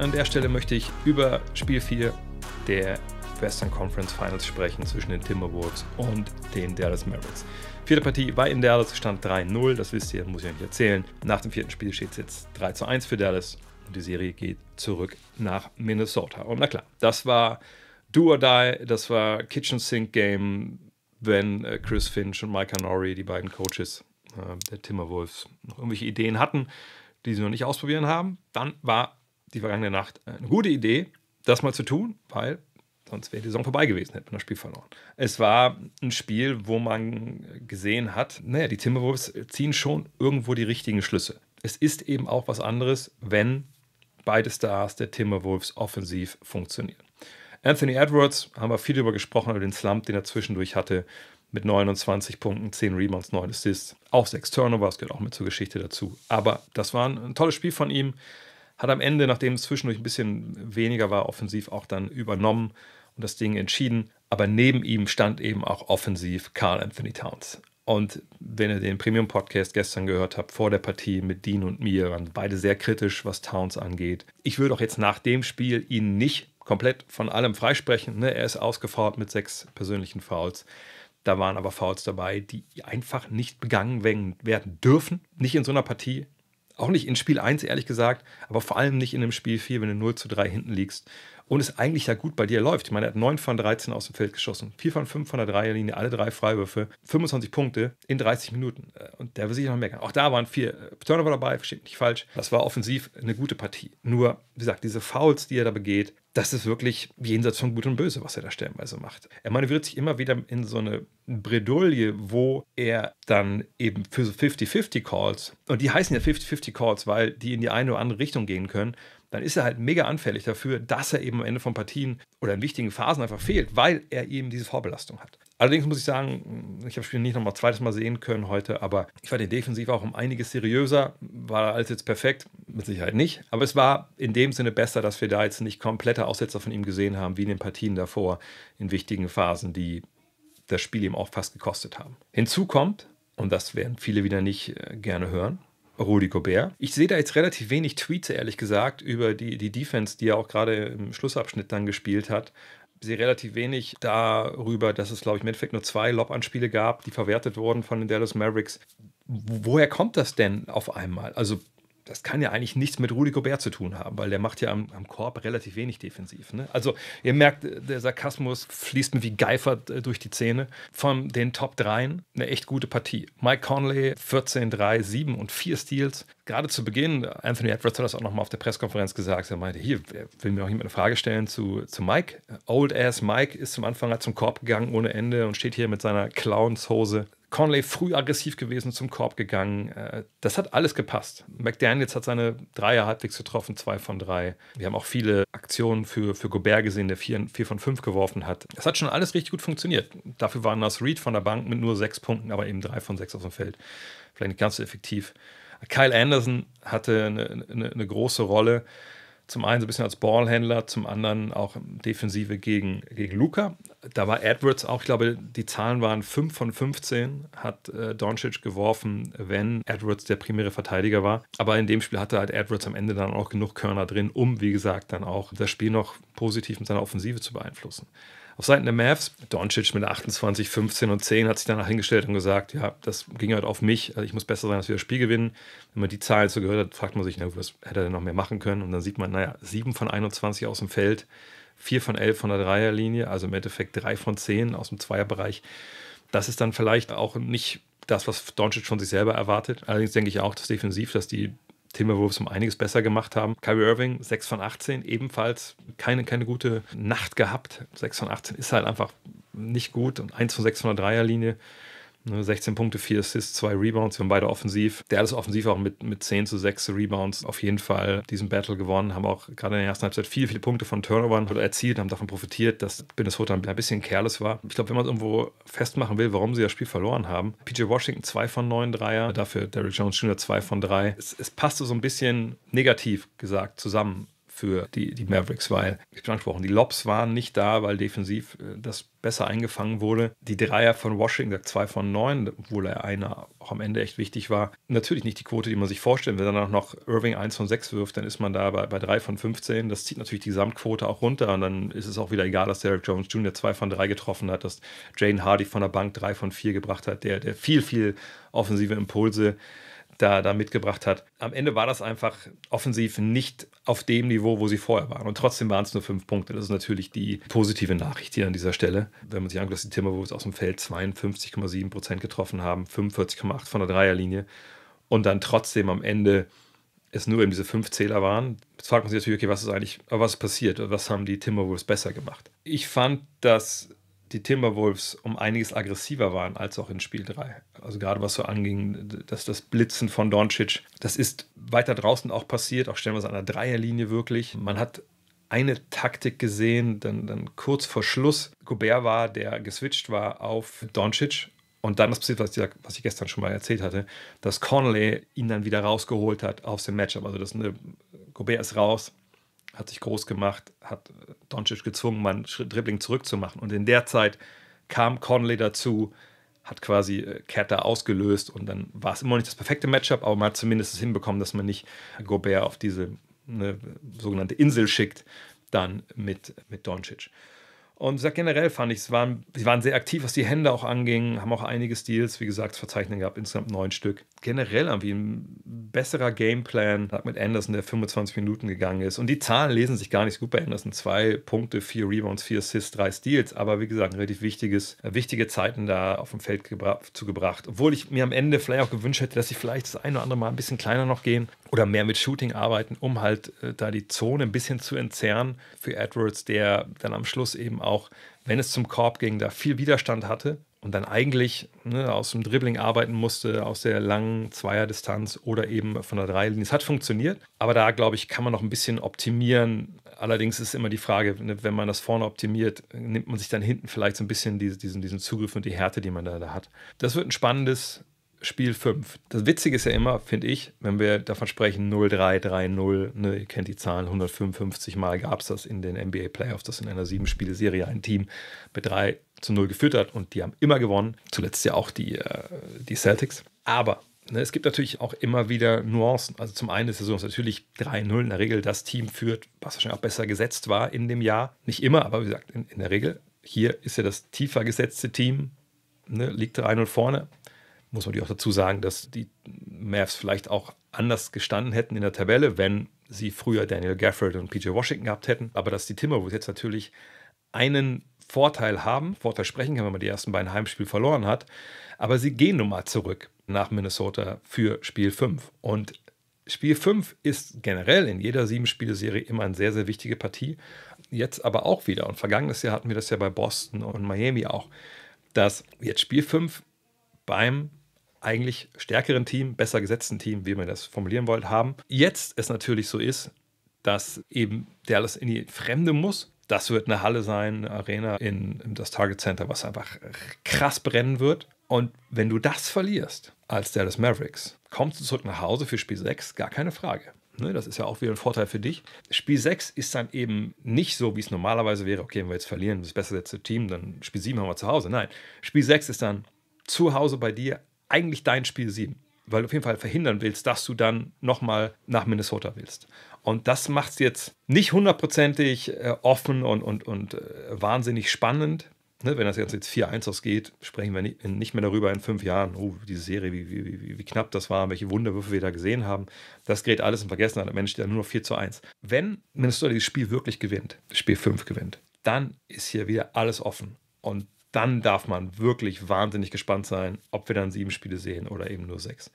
An der Stelle möchte ich über Spiel 4 der Western Conference Finals sprechen zwischen den Timberwolves und den Dallas Mavericks. Vierte Partie war in Dallas, stand 3-0, das wisst ihr, muss ich euch erzählen. Nach dem vierten Spiel steht es jetzt 3-1 für Dallas und die Serie geht zurück nach Minnesota. Und na klar, das war Do or Die, das war Kitchen Sink Game, wenn äh, Chris Finch und Mike Hanori, die beiden Coaches äh, der Timberwolves, noch irgendwelche Ideen hatten, die sie noch nicht ausprobieren haben, dann war die vergangene Nacht eine gute Idee, das mal zu tun, weil sonst wäre die Saison vorbei gewesen, hätte man das Spiel verloren. Es war ein Spiel, wo man gesehen hat, naja, die Timberwolves ziehen schon irgendwo die richtigen Schlüsse. Es ist eben auch was anderes, wenn beide Stars der Timberwolves offensiv funktionieren. Anthony Edwards, haben wir viel darüber gesprochen, über den Slump, den er zwischendurch hatte, mit 29 Punkten, 10 Rebounds, 9 Assists, auch 6 Turnovers, gehört auch mit zur Geschichte dazu. Aber das war ein tolles Spiel von ihm hat am Ende, nachdem es zwischendurch ein bisschen weniger war, offensiv auch dann übernommen und das Ding entschieden. Aber neben ihm stand eben auch offensiv Carl Anthony Towns. Und wenn ihr den Premium-Podcast gestern gehört habt, vor der Partie mit Dean und mir, waren beide sehr kritisch, was Towns angeht. Ich würde auch jetzt nach dem Spiel ihn nicht komplett von allem freisprechen. Ne? Er ist ausgefault mit sechs persönlichen Fouls. Da waren aber Fouls dabei, die einfach nicht begangen werden dürfen. Nicht in so einer Partie, auch nicht in Spiel 1, ehrlich gesagt, aber vor allem nicht in dem Spiel 4, wenn du 0 zu 3 hinten liegst und es eigentlich ja gut bei dir läuft. Ich meine, er hat 9 von 13 aus dem Feld geschossen, 4 von 5 von der Dreierlinie, alle drei Freiwürfe, 25 Punkte in 30 Minuten. Äh, und der will sich noch mehr. Auch da waren vier äh, Turnover dabei, versteht nicht falsch. Das war offensiv eine gute Partie. Nur, wie gesagt, diese Fouls, die er da begeht, das ist wirklich jenseits von Gut und Böse, was er da stellenweise macht. Er manövriert sich immer wieder in so eine Bredouille, wo er dann eben für so 50-50-Calls, und die heißen ja 50-50-Calls, weil die in die eine oder andere Richtung gehen können, dann ist er halt mega anfällig dafür, dass er eben am Ende von Partien oder in wichtigen Phasen einfach fehlt, weil er eben diese Vorbelastung hat. Allerdings muss ich sagen, ich habe das Spiel nicht nochmal zweites Mal sehen können heute, aber ich fand ihn defensiv auch um einiges seriöser. War alles jetzt perfekt? Mit Sicherheit nicht. Aber es war in dem Sinne besser, dass wir da jetzt nicht komplette Aussetzer von ihm gesehen haben, wie in den Partien davor, in wichtigen Phasen, die das Spiel ihm auch fast gekostet haben. Hinzu kommt, und das werden viele wieder nicht äh, gerne hören, Rudi Gobert. Ich sehe da jetzt relativ wenig Tweets, ehrlich gesagt, über die, die Defense, die er auch gerade im Schlussabschnitt dann gespielt hat. Ich sehe relativ wenig darüber, dass es, glaube ich, im Endeffekt nur zwei Lob-Anspiele gab, die verwertet wurden von den Dallas Mavericks. Woher kommt das denn auf einmal? Also das kann ja eigentlich nichts mit Rudi Gobert zu tun haben, weil der macht ja am, am Korb relativ wenig defensiv. Ne? Also ihr merkt, äh, der Sarkasmus fließt mir wie geifert äh, durch die Zähne. Von den Top 3 eine echt gute Partie. Mike Conley 14, 3, 7 und 4 Steals. Gerade zu Beginn, Anthony Edwards hat das auch nochmal auf der Pressekonferenz gesagt. Er meinte, hier will mir auch jemand eine Frage stellen zu, zu Mike. Old Ass Mike ist zum Anfang halt zum Korb gegangen ohne Ende und steht hier mit seiner Clownshose Conley früh aggressiv gewesen, zum Korb gegangen. Äh, das hat alles gepasst. McDaniels hat seine Dreier halbwegs getroffen, zwei von drei. Wir haben auch viele Aktionen für, für Gobert gesehen, der vier, vier von fünf geworfen hat. Das hat schon alles richtig gut funktioniert. Dafür war Nas Reed von der Bank mit nur sechs Punkten, aber eben drei von sechs auf dem Feld. Vielleicht nicht ganz so effektiv. Kyle Anderson hatte eine, eine, eine große Rolle. Zum einen so ein bisschen als Ballhändler, zum anderen auch Defensive gegen, gegen Luca. Da war Edwards auch, ich glaube, die Zahlen waren 5 von 15, hat äh, Doncic geworfen, wenn Edwards der primäre Verteidiger war. Aber in dem Spiel hatte halt Edwards am Ende dann auch genug Körner drin, um, wie gesagt, dann auch das Spiel noch positiv mit seiner Offensive zu beeinflussen. Auf Seiten der Mavs, Doncic mit 28, 15 und 10 hat sich danach hingestellt und gesagt, ja, das ging halt auf mich, also ich muss besser sein, dass wir das Spiel gewinnen. Wenn man die Zahlen so gehört hat, fragt man sich, na was hätte er denn noch mehr machen können? Und dann sieht man, naja, 7 von 21 aus dem Feld, 4 von 11 von der Dreierlinie, also im Endeffekt 3 von 10 aus dem Zweierbereich. Das ist dann vielleicht auch nicht das, was Doncic von sich selber erwartet. Allerdings denke ich auch, dass defensiv, dass die Timberwolves um einiges besser gemacht haben. Kyrie Irving, 6 von 18, ebenfalls keine, keine gute Nacht gehabt. 6 von 18 ist halt einfach nicht gut und 1 von 6 von der Dreierlinie. 16 ne, Punkte, 4 Assists, 2 Rebounds, wir haben beide offensiv. Der hat es offensiv auch mit, mit 10 zu 6 Rebounds auf jeden Fall diesen Battle gewonnen, haben auch gerade in der ersten Halbzeit viele, viele Punkte von Turnovern erzielt, haben davon profitiert, dass Minnesota ein bisschen careless war. Ich glaube, wenn man es irgendwo festmachen will, warum sie das Spiel verloren haben, PJ Washington 2 von 9 Dreier, dafür Derrick Jones Jr. 2 von 3. Es, es passte so ein bisschen negativ gesagt zusammen für die, die Mavericks, weil, ich schon angesprochen, die Lobs waren nicht da, weil defensiv äh, das besser eingefangen wurde. Die Dreier von Washington, zwei von neun, obwohl er einer auch am Ende echt wichtig war. Natürlich nicht die Quote, die man sich vorstellt. Wenn dann auch noch Irving 1 von 6 wirft, dann ist man da bei, bei 3 von 15. Das zieht natürlich die Gesamtquote auch runter und dann ist es auch wieder egal, dass Derek Jones Jr. 2 von 3 getroffen hat, dass Jane Hardy von der Bank 3 von 4 gebracht hat, der, der viel, viel offensive Impulse äh, da, da mitgebracht hat. Am Ende war das einfach offensiv nicht auf dem Niveau, wo sie vorher waren. Und trotzdem waren es nur fünf Punkte. Das ist natürlich die positive Nachricht hier an dieser Stelle. Wenn man sich anguckt, dass die Timberwolves aus dem Feld 52,7 Prozent getroffen haben, 45,8 von der Dreierlinie und dann trotzdem am Ende es nur eben diese fünf Zähler waren. Jetzt fragt man sich natürlich, okay, was ist eigentlich, was ist passiert? Was haben die Timberwolves besser gemacht? Ich fand, dass die Timberwolves um einiges aggressiver waren als auch in Spiel 3. Also gerade was so anging, dass das Blitzen von Doncic, das ist weiter draußen auch passiert, auch stellen wir es an der Dreierlinie wirklich. Man hat eine Taktik gesehen, dann, dann kurz vor Schluss Gobert war, der geswitcht war auf Doncic. Und dann das passiert, was ich, was ich gestern schon mal erzählt hatte, dass Conley ihn dann wieder rausgeholt hat aus dem Matchup. Also das eine, Gobert ist raus, hat sich groß gemacht, hat äh, Doncic gezwungen, mal einen Dribbling zurückzumachen. Und in der Zeit kam Conley dazu, hat quasi Cat äh, ausgelöst und dann war es immer noch nicht das perfekte Matchup, aber man hat zumindest es hinbekommen, dass man nicht Gobert auf diese ne, sogenannte Insel schickt, dann mit, mit Doncic. Und generell fand ich, sie waren, sie waren sehr aktiv, was die Hände auch anging, haben auch einige Steals, wie gesagt, zu verzeichnen gehabt, insgesamt neun Stück. Generell irgendwie ein besserer Gameplan, mit Anderson, der 25 Minuten gegangen ist. Und die Zahlen lesen sich gar nicht so gut bei Anderson. Zwei Punkte, vier Rebounds, vier Assists, drei Steals. Aber wie gesagt, relativ wichtiges, äh, wichtige Zeiten da auf dem Feld zugebracht. Obwohl ich mir am Ende vielleicht auch gewünscht hätte, dass sie vielleicht das ein oder andere Mal ein bisschen kleiner noch gehen oder mehr mit Shooting arbeiten, um halt äh, da die Zone ein bisschen zu entzerren für Edwards, der dann am Schluss eben auch auch, wenn es zum Korb ging, da viel Widerstand hatte und dann eigentlich ne, aus dem Dribbling arbeiten musste, aus der langen Zweierdistanz oder eben von der Dreilinie. Es hat funktioniert, aber da, glaube ich, kann man noch ein bisschen optimieren. Allerdings ist immer die Frage, ne, wenn man das vorne optimiert, nimmt man sich dann hinten vielleicht so ein bisschen diese, diesen, diesen Zugriff und die Härte, die man da, da hat. Das wird ein spannendes Spiel 5. Das Witzige ist ja immer, finde ich, wenn wir davon sprechen, 0 3 0330, ne, ihr kennt die Zahlen, 155 Mal gab es das in den NBA Playoffs, dass in einer 7-Spiele-Serie ein Team mit 3 zu 0 geführt hat und die haben immer gewonnen. Zuletzt ja auch die, äh, die Celtics. Aber ne, es gibt natürlich auch immer wieder Nuancen. Also zum einen ist es so, dass natürlich 3-0 in der Regel das Team führt, was wahrscheinlich auch besser gesetzt war in dem Jahr. Nicht immer, aber wie gesagt, in, in der Regel. Hier ist ja das tiefer gesetzte Team, ne, liegt 3-0 vorne muss man natürlich auch dazu sagen, dass die Mavs vielleicht auch anders gestanden hätten in der Tabelle, wenn sie früher Daniel Gafford und PJ Washington gehabt hätten. Aber dass die Timberwolves jetzt natürlich einen Vorteil haben, Vorteil sprechen kann, wenn man die ersten beiden Heimspiele verloren hat. Aber sie gehen nun mal zurück nach Minnesota für Spiel 5. Und Spiel 5 ist generell in jeder Sieben-Spiele-Serie immer eine sehr, sehr wichtige Partie. Jetzt aber auch wieder. Und vergangenes Jahr hatten wir das ja bei Boston und Miami auch, dass jetzt Spiel 5 beim eigentlich stärkeren Team, besser gesetzten Team, wie man das formulieren wollte, haben. Jetzt es natürlich so ist, dass eben Dallas in die Fremde muss. Das wird eine Halle sein, eine Arena in, in das Target Center, was einfach krass brennen wird. Und wenn du das verlierst als Dallas Mavericks, kommst du zurück nach Hause für Spiel 6, gar keine Frage. Ne, das ist ja auch wieder ein Vorteil für dich. Spiel 6 ist dann eben nicht so, wie es normalerweise wäre, okay, wenn wir jetzt verlieren, das besser letzte Team, dann Spiel 7 haben wir zu Hause. Nein, Spiel 6 ist dann zu Hause bei dir eigentlich dein Spiel 7, weil du auf jeden Fall verhindern willst, dass du dann nochmal nach Minnesota willst. Und das macht es jetzt nicht hundertprozentig äh, offen und, und, und äh, wahnsinnig spannend. Ne, wenn das jetzt, jetzt 4-1 ausgeht, sprechen wir nicht, mehr darüber in fünf Jahren, oh, diese Serie, wie, wie, wie, wie knapp das war, welche Wunderwürfe wir da gesehen haben. Das gerät alles in Vergessenheit. Am Ende steht ja nur noch 4 1. Wenn Minnesota dieses Spiel wirklich gewinnt, Spiel 5 gewinnt, dann ist hier wieder alles offen. Und dann darf man wirklich wahnsinnig gespannt sein, ob wir dann sieben Spiele sehen oder eben nur sechs.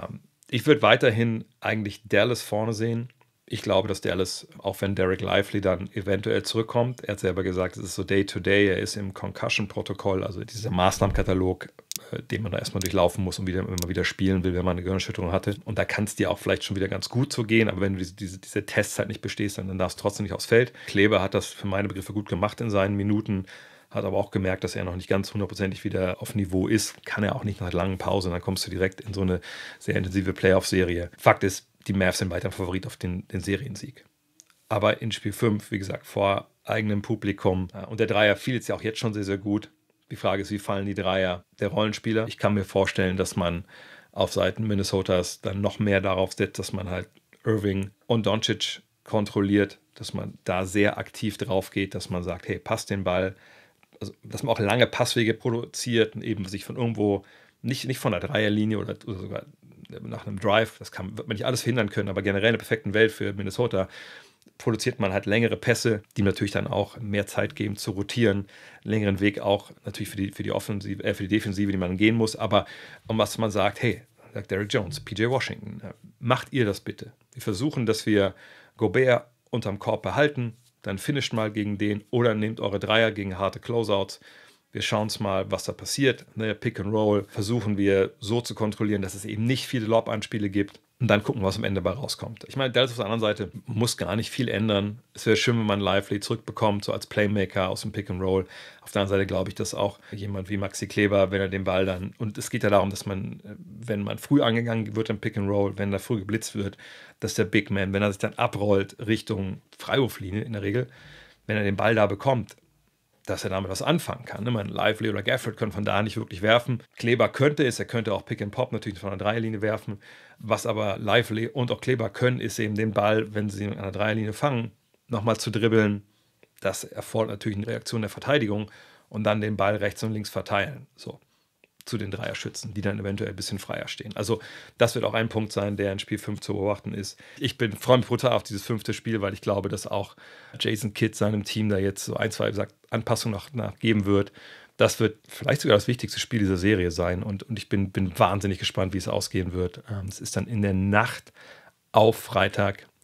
Ähm, ich würde weiterhin eigentlich Dallas vorne sehen. Ich glaube, dass Dallas, auch wenn Derek Lively dann eventuell zurückkommt, er hat selber gesagt, es ist so Day-to-Day, -Day, er ist im Concussion-Protokoll, also dieser Maßnahmenkatalog, äh, den man da erstmal durchlaufen muss und wieder, immer wieder spielen will, wenn man eine Gehirnschütterung hatte. Und da kann es dir auch vielleicht schon wieder ganz gut so gehen, aber wenn du diese, diese, diese Tests halt nicht bestehst, dann darfst du trotzdem nicht aufs Feld. Kleber hat das für meine Begriffe gut gemacht in seinen Minuten hat aber auch gemerkt, dass er noch nicht ganz hundertprozentig wieder auf Niveau ist. Kann er auch nicht nach langen Pausen, dann kommst du direkt in so eine sehr intensive Playoff-Serie. Fakt ist, die Mavs sind weiter Favorit auf den, den Seriensieg. Aber in Spiel 5, wie gesagt, vor eigenem Publikum. Und der Dreier fiel jetzt ja auch jetzt schon sehr, sehr gut. Die Frage ist, wie fallen die Dreier der Rollenspieler? Ich kann mir vorstellen, dass man auf Seiten Minnesotas dann noch mehr darauf setzt, dass man halt Irving und Doncic kontrolliert, dass man da sehr aktiv drauf geht, dass man sagt, hey, passt den Ball, also, dass man auch lange Passwege produziert und eben sich von irgendwo, nicht, nicht von einer Dreierlinie oder, oder sogar nach einem Drive, das kann, wird man nicht alles verhindern können, aber generell in der perfekten Welt für Minnesota produziert man halt längere Pässe, die natürlich dann auch mehr Zeit geben zu rotieren, längeren Weg auch natürlich für die, für die Offensive, äh, für die Defensive, die man gehen muss, aber um was man sagt, hey, sagt Derek Jones, PJ Washington, macht ihr das bitte. Wir versuchen, dass wir Gobert unterm Korb behalten, dann finisht mal gegen den oder nehmt eure Dreier gegen harte Closeouts wir schauen es mal, was da passiert. Ne, Pick and Roll versuchen wir so zu kontrollieren, dass es eben nicht viele Lob-Anspiele gibt. Und dann gucken, was am Ende bei rauskommt. Ich meine, Dallas auf der anderen Seite muss gar nicht viel ändern. Es wäre schön, wenn man Lively zurückbekommt, so als Playmaker aus dem Pick and Roll. Auf der anderen Seite glaube ich, dass auch jemand wie Maxi Kleber, wenn er den Ball dann, und es geht ja darum, dass man, wenn man früh angegangen wird im Pick and Roll, wenn da früh geblitzt wird, dass der Big Man, wenn er sich dann abrollt Richtung Freiwurflinie in der Regel, wenn er den Ball da bekommt, dass er damit was anfangen kann. Ne? Ich meine, Lively oder Gafford können von da nicht wirklich werfen. Kleber könnte es, er könnte auch Pick and Pop natürlich von der Dreierlinie werfen. Was aber Lively und auch Kleber können, ist eben den Ball, wenn sie ihn an der Dreierlinie fangen, nochmal zu dribbeln. Das erfordert natürlich eine Reaktion der Verteidigung und dann den Ball rechts und links verteilen. So zu den Dreierschützen, die dann eventuell ein bisschen freier stehen. Also das wird auch ein Punkt sein, der in Spiel 5 zu beobachten ist. Ich bin freue mich brutal auf dieses fünfte Spiel, weil ich glaube, dass auch Jason Kidd seinem Team da jetzt so ein, zwei sagt, Anpassungen noch nachgeben wird. Das wird vielleicht sogar das wichtigste Spiel dieser Serie sein und, und ich bin, bin wahnsinnig gespannt, wie es ausgehen wird. Ähm, es ist dann in der Nacht auf Freitag